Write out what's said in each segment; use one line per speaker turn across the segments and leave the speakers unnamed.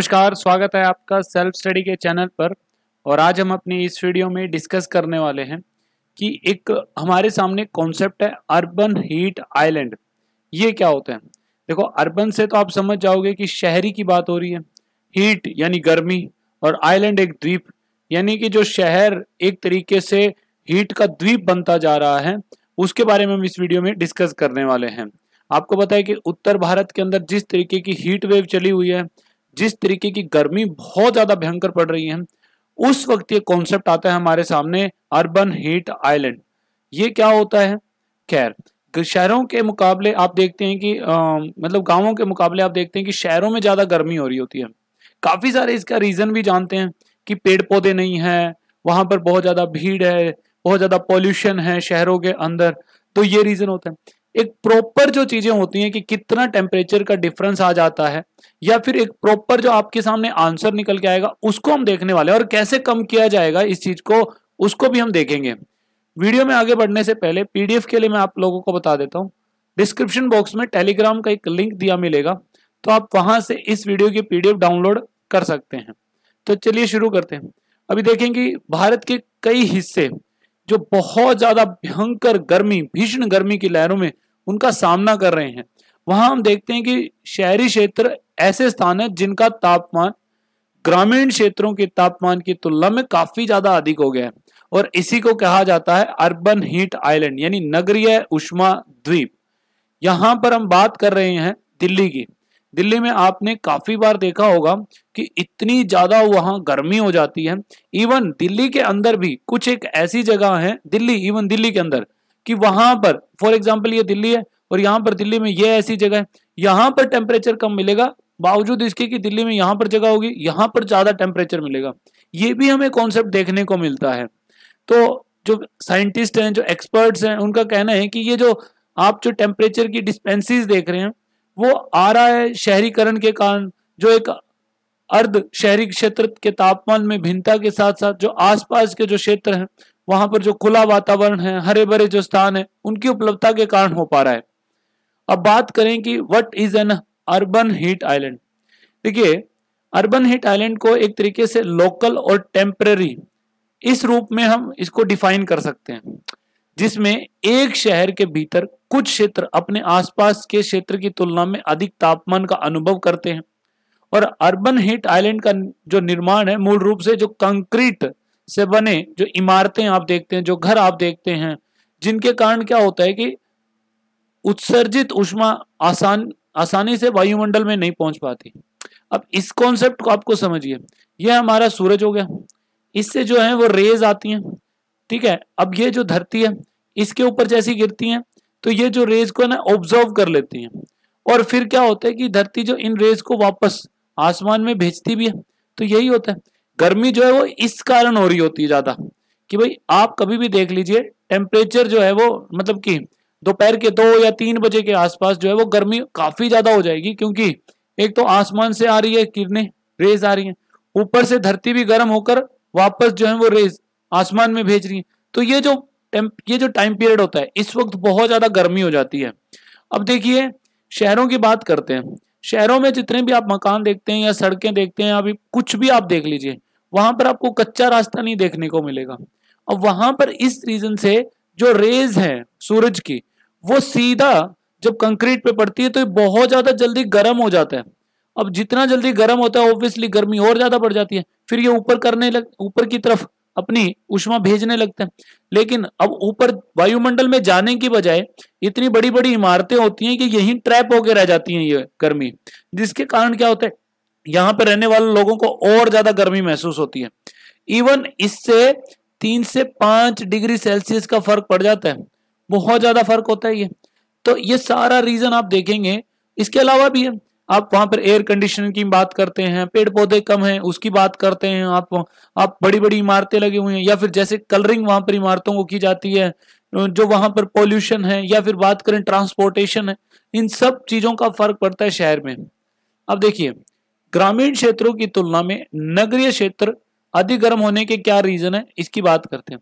नमस्कार स्वागत है आपका सेल्फ स्टडी के चैनल पर और आज हम अपनी इस वीडियो में डिस्कस करने वाले हैं कि एक हमारे सामने कॉन्सेप्ट है अर्बन हीट आइलैंड ये क्या होते हैं देखो अर्बन से तो आप समझ जाओगे कि शहरी की बात हो रही है हीट यानी गर्मी और आइलैंड एक द्वीप यानी कि जो शहर एक तरीके से हीट का द्वीप बनता जा रहा है उसके बारे में हम इस वीडियो में डिस्कस करने वाले हैं आपको पता है कि उत्तर भारत के अंदर जिस तरीके की हीट वेव चली हुई है जिस तरीके की गर्मी बहुत ज्यादा भयंकर पड़ रही है उस वक्त ये कॉन्सेप्ट आता है हमारे सामने अर्बन हीट आइलैंड ये क्या होता है खैर शहरों के मुकाबले आप देखते हैं कि आ, मतलब गांवों के मुकाबले आप देखते हैं कि शहरों में ज़्यादा गर्मी हो रही होती है काफ़ी सारे इसका रीज़न भी जानते हैं कि पेड़ पौधे नहीं हैं वहां पर बहुत ज़्यादा भीड़ है बहुत ज़्यादा पॉल्यूशन है शहरों के अंदर तो ये रीज़न होता है एक प्रॉपर जो चीजें होती हैं कि कितना टेम्परेचर का डिफरेंस आ जाता है या फिर एक प्रॉपर जो आपके सामने आंसर निकल के आएगा उसको हम देखने वाले हैं और कैसे कम किया जाएगा इस चीज को उसको भी हम देखेंगे वीडियो में आगे बढ़ने से पहले पीडीएफ के लिए मैं आप लोगों को बता देता हूँ डिस्क्रिप्शन बॉक्स में टेलीग्राम का एक लिंक दिया मिलेगा तो आप वहां से इस वीडियो की पीडीएफ डाउनलोड कर सकते हैं तो चलिए शुरू करते हैं अभी कि भारत के कई हिस्से जो बहुत ज्यादा भयंकर गर्मी भीषण गर्मी की लहरों में उनका सामना कर रहे हैं वहां हम देखते हैं कि शहरी क्षेत्र ऐसे स्थान है जिनका तापमान ग्रामीण क्षेत्रों के तापमान की तुलना में काफी ज्यादा अधिक हो गया है और इसी को कहा जाता है अर्बन हीट आइलैंड यानी नगरीय उष्मा द्वीप यहां पर हम बात कर रहे हैं दिल्ली की दिल्ली में आपने काफी बार देखा होगा कि इतनी ज्यादा वहां गर्मी हो जाती है इवन दिल्ली के अंदर भी कुछ एक ऐसी जगह है दिल्ली इवन दिल्ली के अंदर कि वहां पर फॉर एग्जाम्पल ये दिल्ली है और यहाँ पर दिल्ली में ये ऐसी जगह है यहाँ पर टेम्परेचर कम मिलेगा बावजूद इसके कि दिल्ली में यहाँ पर जगह होगी यहाँ पर ज्यादा टेम्परेचर मिलेगा ये भी हमें कॉन्सेप्ट देखने को मिलता है तो जो साइंटिस्ट हैं जो एक्सपर्ट्स हैं उनका कहना है कि ये जो आप जो टेम्परेचर की डिस्पेंसीज देख रहे हैं वो आ रहा है शहरीकरण के कारण जो एक अर्ध शहरी क्षेत्र के तापमान में भिन्नता के साथ साथ जो आसपास के जो क्षेत्र हैं वहां पर जो खुला वातावरण है हरे भरे जो स्थान है उनकी उपलब्धता के कारण हो पा रहा है अब बात करें कि what is an urban heat island देखिए अर्बन हीट आइलैंड को एक तरीके से लोकल और टेम्परेरी इस रूप में हम इसको डिफाइन कर सकते हैं जिसमें एक शहर के भीतर कुछ क्षेत्र अपने आसपास के क्षेत्र की तुलना में अधिक तापमान का अनुभव करते हैं और अर्बन हीट आइलैंड का जो निर्माण है मूल रूप से जो कंक्रीट से बने जो इमारतें आप देखते हैं जो घर आप देखते हैं जिनके कारण क्या होता है कि उत्सर्जित उष्मा आसान आसानी से वायुमंडल में नहीं पहुंच पाती अब इस कॉन्सेप्ट को आपको समझिए यह हमारा सूरज हो गया इससे जो है वो रेज आती हैं ठीक है अब ये जो धरती है इसके ऊपर जैसी गिरती हैं तो ये जो रेज को है ना ऑब्जर्व कर लेती है और फिर क्या होता है कि धरती जो इन रेज को वापस आसमान में भेजती भी है तो यही होता है गर्मी जो है वो इस कारण हो रही होती है ज़्यादा कि भाई आप कभी भी देख लीजिए टेम्परेचर जो है वो मतलब कि दोपहर के दो या तीन बजे के आसपास जो है वो गर्मी काफ़ी ज़्यादा हो जाएगी क्योंकि एक तो आसमान से आ रही है किरने रेज आ रही है ऊपर से धरती भी गर्म होकर वापस जो है वो रेज आसमान में भेज रही है तो ये जो ये जो टाइम पीरियड होता है इस वक्त बहुत ज़्यादा गर्मी हो जाती है अब देखिए शहरों की बात करते हैं शहरों में जितने भी आप मकान देखते हैं या सड़कें देखते हैं अभी कुछ भी आप देख लीजिए वहां पर आपको कच्चा रास्ता नहीं देखने को मिलेगा अब वहां पर इस रीजन से जो रेज है सूरज की वो सीधा जब कंक्रीट पे पड़ती है तो बहुत ज़्यादा जल्दी गर्म हो जाता है अब जितना जल्दी गर्म होता है ऑब्वियसली गर्मी और ज़्यादा बढ़ जाती है फिर ये ऊपर करने लग ऊपर की तरफ अपनी उष्मा भेजने लगते हैं लेकिन अब ऊपर वायुमंडल में जाने की बजाय इतनी बड़ी बड़ी इमारतें होती हैं कि यही ट्रैप होकर रह जाती हैं ये गर्मी जिसके कारण क्या होता है यहाँ पे रहने वाले लोगों को और ज्यादा गर्मी महसूस होती है इवन इससे तीन से पांच डिग्री सेल्सियस का फर्क पड़ जाता है बहुत ज्यादा फर्क होता है ये तो ये सारा रीजन आप देखेंगे इसके अलावा भी है आप वहां पर एयर कंडीशनिंग की बात करते हैं पेड़ पौधे कम हैं उसकी बात करते हैं आप आप बड़ी बड़ी इमारतें लगी हुई हैं या फिर जैसे कलरिंग वहां पर इमारतों को की जाती है जो वहां पर पॉल्यूशन है या फिर बात करें ट्रांसपोर्टेशन है इन सब चीजों का फर्क पड़ता है शहर में अब देखिए ग्रामीण क्षेत्रों की तुलना में नगरीय क्षेत्र अधिक गर्म होने के क्या रीजन है इसकी बात करते हैं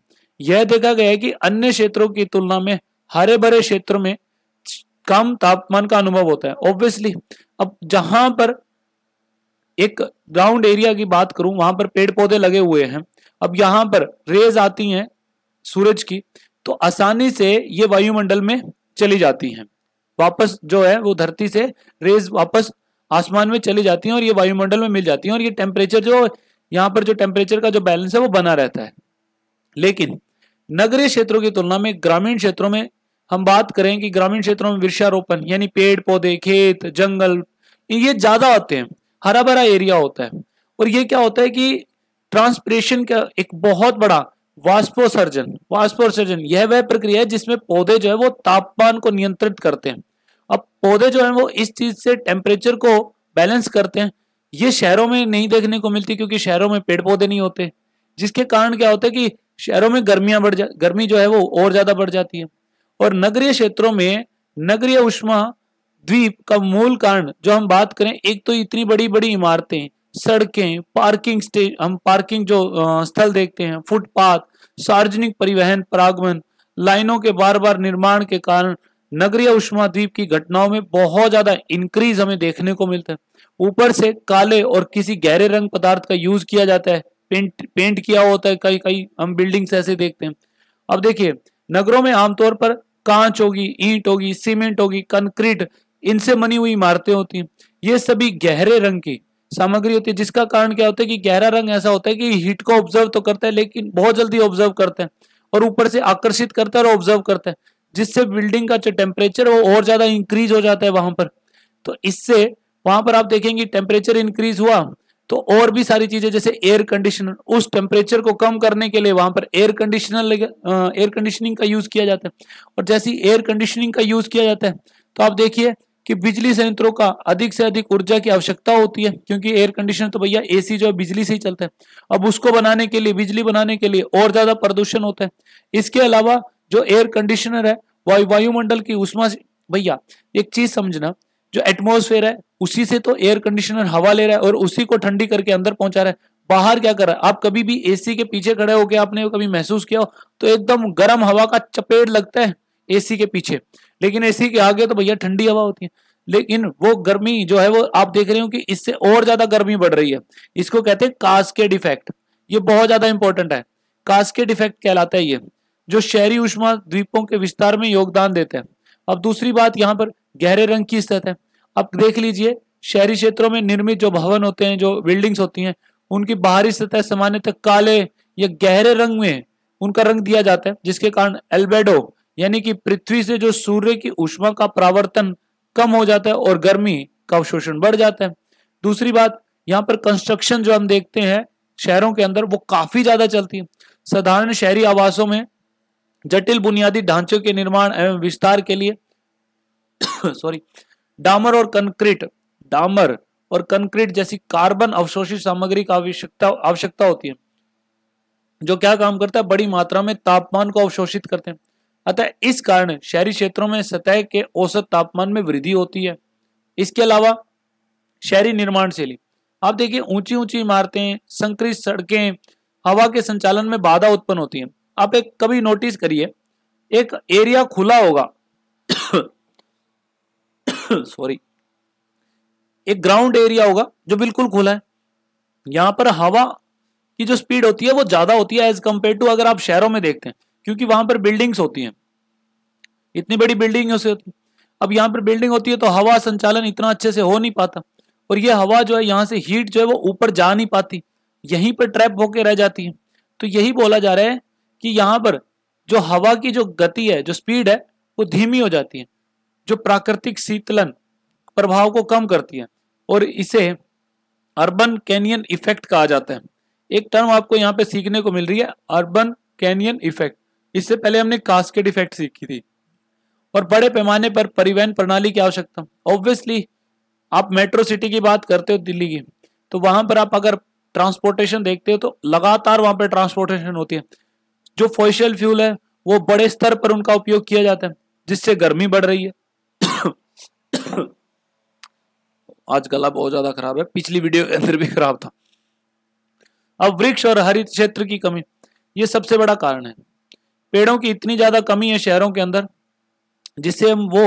यह देखा गया है कि अन्य क्षेत्रों की तुलना में हरे भरे क्षेत्र में कम तापमान का अनुभव होता है ऑब्वियसली अब जहां पर एक ग्राउंड एरिया की बात करूं वहां पर पेड़ पौधे लगे हुए हैं अब यहां पर रेज आती हैं सूरज की तो आसानी से ये वायुमंडल में चली जाती हैं वापस जो है वो धरती से रेज वापस आसमान में चली जाती हैं और ये वायुमंडल में मिल जाती हैं और ये टेम्परेचर जो यहाँ पर जो टेम्परेचर का जो बैलेंस है वो बना रहता है लेकिन नगरीय क्षेत्रों की तुलना में ग्रामीण क्षेत्रों में हम बात करें कि ग्रामीण क्षेत्रों में वृक्षारोपण यानी पेड़ पौधे खेत जंगल ये ज्यादा होते हैं हरा भरा एरिया होता है और ये क्या होता है कि ट्रांसप्रेशन का एक बहुत बड़ा वाष्पोसर्जन वाष्पोसर्जन यह वह प्रक्रिया है जिसमें पौधे जो है वो तापमान को नियंत्रित करते हैं अब पौधे जो है वो इस चीज से टेम्परेचर को बैलेंस करते हैं ये शहरों में नहीं देखने को मिलती क्योंकि शहरों में पेड़ पौधे नहीं होते जिसके कारण क्या होता है कि शहरों में गर्मियां बढ़ जा गर्मी जो है वो और ज्यादा बढ़ जाती है और नगरीय क्षेत्रों में नगरीय उष्मा द्वीप का मूल कारण जो हम बात करें एक तो इतनी बड़ी बड़ी इमारतें सड़कें पार्किंग स्टेज हम पार्किंग जो स्थल देखते हैं फुटपाथ सार्वजनिक परिवहन परागमन लाइनों के बार बार निर्माण के कारण नगरीय उष्मा द्वीप की घटनाओं में बहुत ज्यादा इंक्रीज हमें देखने को मिलता है ऊपर से काले और किसी गहरे रंग पदार्थ का यूज किया जाता है पेंट पेंट किया होता है कई कई हम बिल्डिंग्स ऐसे देखते हैं अब देखिए नगरों में आमतौर पर कांच होगी ईंट होगी सीमेंट होगी कंक्रीट इनसे बनी हुई इमारतें होती हैं ये सभी गहरे रंग की सामग्री होती है जिसका कारण क्या होता है कि गहरा रंग ऐसा होता है कि हीट को ऑब्जर्व तो करता है लेकिन बहुत जल्दी ऑब्जर्व करते हैं और ऊपर से आकर्षित करता है और ऑब्जर्व करता है जिससे बिल्डिंग का जो टेम्परेचर वो और ज्यादा इंक्रीज हो जाता है वहां पर तो इससे वहां पर आप देखेंगे टेम्परेचर इंक्रीज हुआ तो और भी सारी चीजें जैसे एयर कंडीशनर उस टेम्परेचर को कम करने के लिए वहां पर एयर कंडीशनर एयर कंडीशनिंग का यूज किया जाता है और जैसे ही एयर कंडीशनिंग का यूज किया जाता है तो आप देखिए कि बिजली संयंत्रों का अधिक से अधिक ऊर्जा की आवश्यकता होती है क्योंकि एयर कंडीशनर तो भैया एसी जो है बिजली से ही चलता है अब उसको बनाने के लिए बिजली बनाने के लिए और ज्यादा प्रदूषण होता है इसके अलावा जो एयर कंडीशनर है वायुमंडल की उष्मा भैया एक चीज समझना जो एटमोसफेयर है उसी से तो एयर कंडीशनर हवा ले रहा है और उसी को ठंडी करके अंदर पहुंचा रहा है बाहर क्या कर रहा है आप कभी भी एसी के पीछे खड़े होकर आपने कभी महसूस किया हो तो एकदम गर्म हवा का चपेट लगता है एसी के पीछे लेकिन एसी के आगे तो भैया ठंडी हवा होती है लेकिन वो गर्मी जो है वो आप देख रहे हो कि इससे और ज्यादा गर्मी बढ़ रही है इसको कहते हैं कास्केड इफेक्ट ये बहुत ज्यादा इंपॉर्टेंट है कास्केड इफेक्ट कहलाता है ये जो शहरी उष्मा द्वीपों के विस्तार में योगदान देते हैं अब दूसरी बात यहाँ पर गहरे रंग की स्थित है आप देख लीजिए शहरी क्षेत्रों में निर्मित जो भवन होते हैं जो बिल्डिंग्स होती हैं उनकी बाहरी सतह सामान्यतः काले या गहरे रंग में उनका रंग दिया जाता है जिसके कारण एल्बेडो यानी कि पृथ्वी से जो सूर्य की उष्मा का प्रावर्तन कम हो जाता है और गर्मी का अवशोषण बढ़ जाता है दूसरी बात यहाँ पर कंस्ट्रक्शन जो हम देखते हैं शहरों के अंदर वो काफी ज्यादा चलती है साधारण शहरी आवासों में जटिल बुनियादी ढांचों के निर्माण एवं विस्तार के लिए सॉरी डामर और कंक्रीट डामर और कंक्रीट जैसी कार्बन अवशोषित सामग्री का आवश्यकता आवश्यकता होती है जो क्या काम करता है बड़ी मात्रा में तापमान को अवशोषित करते हैं अतः इस कारण शहरी क्षेत्रों में सतह के औसत तापमान में वृद्धि होती है इसके अलावा शहरी निर्माण शैली आप देखिए ऊंची ऊंची इमारतें संकृत सड़कें हवा के संचालन में बाधा उत्पन्न होती है आप एक कभी नोटिस करिए एक एरिया खुला होगा सॉरी एक ग्राउंड एरिया होगा जो बिल्कुल खुला है यहां पर हवा की जो स्पीड होती है वो ज्यादा होती है एज कंपेयर टू अगर आप शहरों में देखते हैं क्योंकि वहां पर बिल्डिंग्स होती हैं इतनी बड़ी बिल्डिंग होती है अब यहां पर बिल्डिंग होती है तो हवा संचालन इतना अच्छे से हो नहीं पाता और ये हवा जो है यहाँ से हीट जो है वो ऊपर जा नहीं पाती यहीं पर ट्रैप होके रह जाती है तो यही बोला जा रहा है कि यहाँ पर जो हवा की जो गति है जो स्पीड है वो धीमी हो जाती है जो प्राकृतिक शीतलन प्रभाव को कम करती है और इसे अर्बन कैनियन इफेक्ट कहा जाता है एक टर्म आपको यहाँ पे सीखने को मिल रही है अर्बन कैनियन इफेक्ट इससे पहले हमने कास्केट इफेक्ट सीखी थी और बड़े पैमाने पर परिवहन प्रणाली की आवश्यकता ऑब्वियसली आप मेट्रो सिटी की बात करते हो दिल्ली की तो वहां पर आप अगर ट्रांसपोर्टेशन देखते हो तो लगातार वहां पर ट्रांसपोर्टेशन होती है जो फॉसियल फ्यूल है वो बड़े स्तर पर उनका उपयोग किया जाता है जिससे गर्मी बढ़ रही है आज गला बहुत ज्यादा खराब है पिछली वीडियो के अंदर भी खराब था अब वृक्ष और हरित क्षेत्र की कमी ये सबसे बड़ा कारण है पेड़ों की इतनी ज्यादा कमी है शहरों के अंदर जिससे हम वो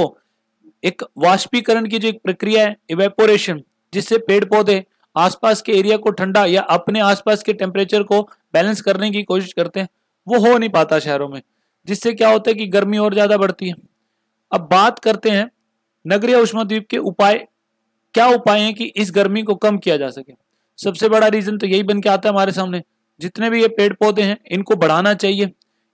एक वाष्पीकरण की जो एक प्रक्रिया है इवेपोरेशन जिससे पेड़ पौधे आसपास के एरिया को ठंडा या अपने आसपास के टेम्परेचर को बैलेंस करने की कोशिश करते हैं वो हो नहीं पाता शहरों में जिससे क्या होता है कि गर्मी और ज्यादा बढ़ती है अब बात करते हैं नगरीय उष्मा द्वीप के उपाय क्या उपाय हैं कि इस गर्मी को कम किया जा सके सबसे बड़ा रीजन तो यही बन के आता है हमारे सामने जितने भी ये पेड़ पौधे हैं इनको बढ़ाना चाहिए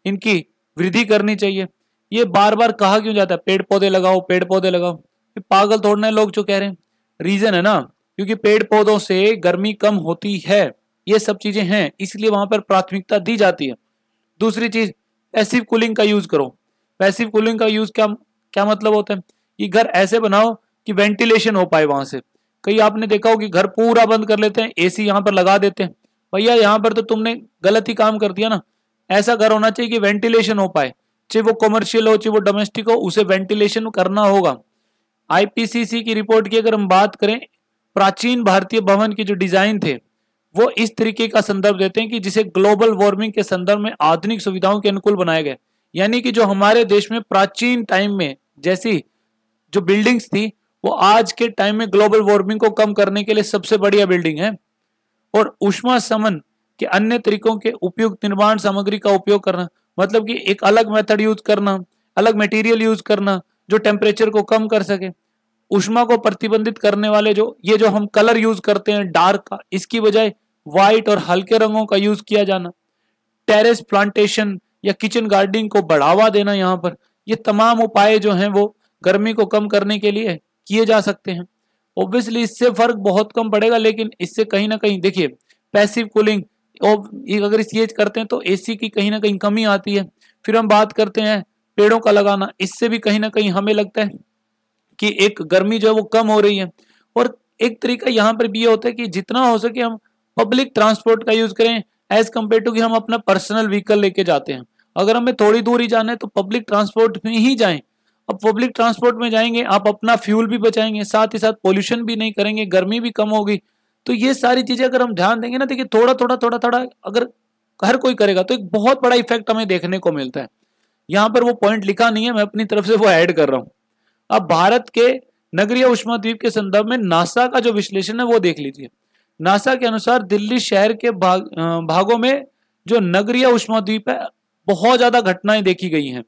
इनकी वृद्धि करनी चाहिए ये बार बार कहा क्यों जाता है पेड़ पौधे लगाओ पेड़ पौधे लगाओ ये पागल तोड़ने लोग जो कह रहे हैं रीजन है ना क्योंकि पेड़ पौधों से गर्मी कम होती है ये सब चीजें हैं इसलिए वहां पर प्राथमिकता दी जाती है दूसरी चीज पैसिव कूलिंग का यूज करो पैसिव कूलिंग का यूज क्या क्या मतलब होता है कि घर ऐसे बनाओ कि वेंटिलेशन हो पाए वहां से कई आपने देखा हो कि घर पूरा बंद कर लेते हैं एसी यहाँ पर लगा देते हैं भैया यहाँ पर तो तुमने गलत ही काम कर दिया ना ऐसा घर होना चाहिए कि वेंटिलेशन हो पाए चाहे वो कॉमर्शियल हो चाहे वो डोमेस्टिक हो उसे वेंटिलेशन करना होगा आईपीसीसी की रिपोर्ट की अगर हम बात करें प्राचीन भारतीय भवन के जो डिजाइन थे वो इस तरीके का संदर्भ देते हैं कि जिसे ग्लोबल वार्मिंग के संदर्भ में आधुनिक सुविधाओं के अनुकूल बनाए गए यानी कि जो हमारे देश में प्राचीन टाइम में जैसी जो बिल्डिंग्स थी वो आज के टाइम में ग्लोबल वार्मिंग को कम करने के लिए सबसे बढ़िया बिल्डिंग है और उष्मा समन के अन्य तरीकों के उपयुक्त निर्माण सामग्री का उपयोग करना मतलब कि एक अलग मेथड यूज करना अलग मटेरियल यूज करना जो टेम्परेचर को कम कर सके उष्मा को प्रतिबंधित करने वाले जो ये जो हम कलर यूज करते हैं डार्क का इसकी बजाय व्हाइट और हल्के रंगों का यूज किया जाना टेरेस प्लांटेशन या किचन गार्डनिंग को बढ़ावा देना यहाँ पर ये तमाम उपाय जो हैं वो गर्मी को कम करने के लिए किए जा सकते हैं ऑब्वियसली इससे फर्क बहुत कम पड़ेगा लेकिन इससे कहीं ना कहीं देखिए पैसिव कूलिंग अगर इस चीज करते हैं तो एसी की कहीं ना कहीं कमी आती है फिर हम बात करते हैं पेड़ों का लगाना इससे भी कहीं ना कहीं हमें लगता है कि एक गर्मी जो है वो कम हो रही है और एक तरीका यहाँ पर भी ये होता है कि जितना हो सके हम पब्लिक ट्रांसपोर्ट का यूज करें एज कम्पेयर टू कि हम अपना पर्सनल व्हीकल लेके जाते हैं अगर हमें थोड़ी दूर ही जाना है तो पब्लिक ट्रांसपोर्ट में ही जाएं अब पब्लिक ट्रांसपोर्ट में जाएंगे आप अपना फ्यूल भी बचाएंगे साथ ही साथ पोल्यूशन भी नहीं करेंगे गर्मी भी कम होगी तो ये सारी चीज़ें अगर हम ध्यान देंगे ना देखिए थोड़ा थोड़ा थोड़ा थोड़ा अगर हर कोई करेगा तो एक बहुत बड़ा इफेक्ट हमें देखने को मिलता है यहाँ पर वो पॉइंट लिखा नहीं है मैं अपनी तरफ से वो ऐड कर रहा हूँ अब भारत के नगरीय उष्मा द्वीप के संदर्भ में नासा का जो विश्लेषण है वो देख लीजिए नासा के अनुसार दिल्ली शहर के भाग भागों में जो नगरीय उष्मा द्वीप है बहुत ज़्यादा घटनाएं देखी गई हैं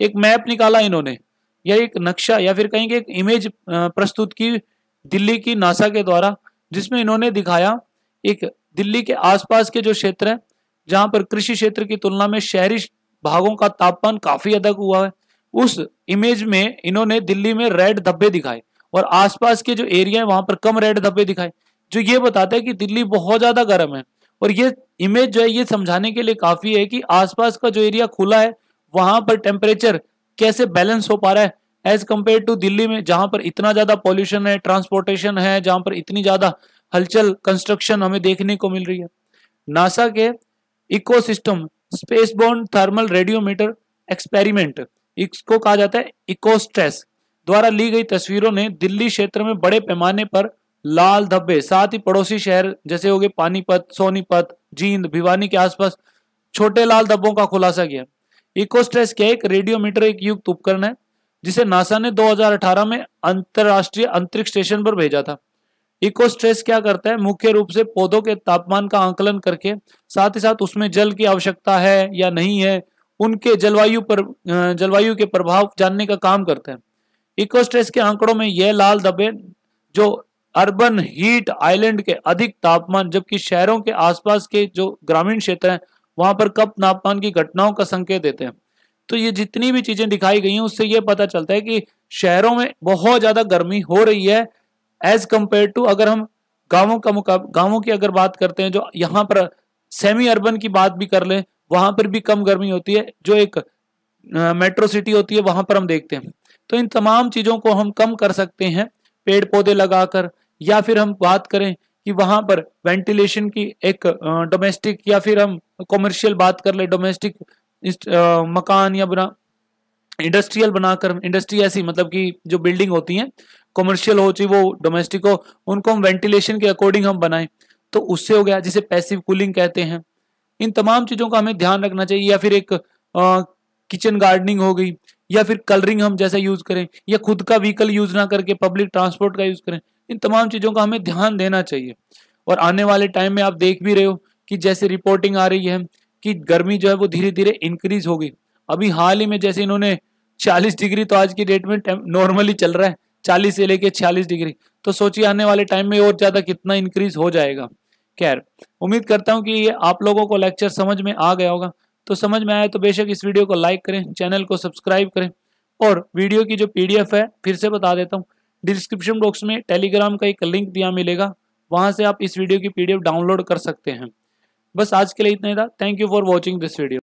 एक मैप निकाला इन्होंने या एक नक्शा या फिर कहेंगे एक इमेज प्रस्तुत की दिल्ली की नासा के द्वारा जिसमें इन्होंने दिखाया एक दिल्ली के आसपास के जो क्षेत्र हैं जहां पर कृषि क्षेत्र की तुलना में शहरी भागों का तापमान काफी अधिक हुआ है उस इमेज में इन्होंने दिल्ली में रेड धब्बे दिखाए और आसपास के जो एरिया है वहां पर कम रेड धब्बे दिखाए जो ये बताता है कि दिल्ली बहुत ज्यादा गर्म है और ये इमेज जो है ये समझाने के लिए काफी है कि आसपास का जो एरिया खुला है वहां पर टेम्परेचर कैसे बैलेंस हो पा रहा है एज कम्पेयर टू दिल्ली में जहां पर इतना ज्यादा पॉल्यूशन है ट्रांसपोर्टेशन है जहां पर इतनी ज्यादा हलचल कंस्ट्रक्शन हमें देखने को मिल रही है नासा के ecosystem spaceborne thermal radiometer experiment इसको कहा जाता है इको स्ट्रेस द्वारा ली गई तस्वीरों ने दिल्ली क्षेत्र में बड़े पैमाने पर लाल धब्बे साथ ही पड़ोसी शहर जैसे हो गए पानीपत सोनीपत जींद भिवानी के आसपास छोटे लाल धब्बों का खुलासा किया इकोस्ट्रेस क्या एक रेडियोमीटर एक युक्त उपकरण है जिसे नासा ने 2018 में अंतरराष्ट्रीय अंतरिक्ष स्टेशन पर भेजा था इकोस्ट्रेस क्या करता है मुख्य रूप से पौधों के तापमान का आंकलन करके साथ ही साथ उसमें जल की आवश्यकता है या नहीं है उनके जलवायु पर जलवायु के प्रभाव जानने का काम करते हैं इकोस्ट्रेस के आंकड़ों में यह लाल दबे जो अर्बन हीट आइलैंड के अधिक तापमान जबकि शहरों के आसपास के जो ग्रामीण क्षेत्र हैं वहां पर कप तापमान की घटनाओं का संकेत देते हैं तो ये जितनी भी चीजें दिखाई गई हैं उससे ये पता चलता है कि शहरों में बहुत ज्यादा गर्मी हो रही है एज कंपेयर टू अगर हम गांवों का गांवों की अगर बात करते हैं जो यहाँ पर सेमी अर्बन की बात भी कर लें वहां पर भी कम गर्मी होती है जो एक मेट्रो सिटी होती है वहां पर हम देखते हैं तो इन तमाम चीजों को हम कम कर सकते हैं पेड़ पौधे लगाकर या फिर हम बात करें कि वहां पर वेंटिलेशन की एक डोमेस्टिक या फिर हम कॉमर्शियल बात कर ले डोमेस्टिक मकान या बना इंडस्ट्रियल बनाकर इंडस्ट्री ऐसी मतलब कि जो बिल्डिंग होती है कॉमर्शियल हो चाहिए वो डोमेस्टिक हो उनको हम वेंटिलेशन के अकॉर्डिंग हम बनाएं तो उससे हो गया जिसे पैसिव कूलिंग कहते हैं इन तमाम चीज़ों का हमें ध्यान रखना चाहिए या फिर एक किचन गार्डनिंग हो गई या फिर कलरिंग हम जैसा यूज़ करें या खुद का व्हीकल यूज़ ना करके पब्लिक ट्रांसपोर्ट का यूज़ करें इन तमाम चीज़ों का हमें ध्यान देना चाहिए और आने वाले टाइम में आप देख भी रहे हो कि जैसे रिपोर्टिंग आ रही है कि गर्मी जो है वो धीरे धीरे इंक्रीज होगी अभी हाल ही में जैसे इन्होंने 40 डिग्री तो आज की डेट में नॉर्मली चल रहा है 40 से लेके 46 डिग्री तो सोचिए आने वाले टाइम में और ज़्यादा कितना इंक्रीज हो जाएगा खैर उम्मीद करता हूँ कि ये आप लोगों को लेक्चर समझ में आ गया होगा तो समझ में आया तो बेशक इस वीडियो को लाइक करें चैनल को सब्सक्राइब करें और वीडियो की जो पी है फिर से बता देता हूँ डिस्क्रिप्शन बॉक्स में टेलीग्राम का एक लिंक दिया मिलेगा वहां से आप इस वीडियो की पीडीएफ डाउनलोड कर सकते हैं बस आज के लिए इतना ही था thank you for watching this video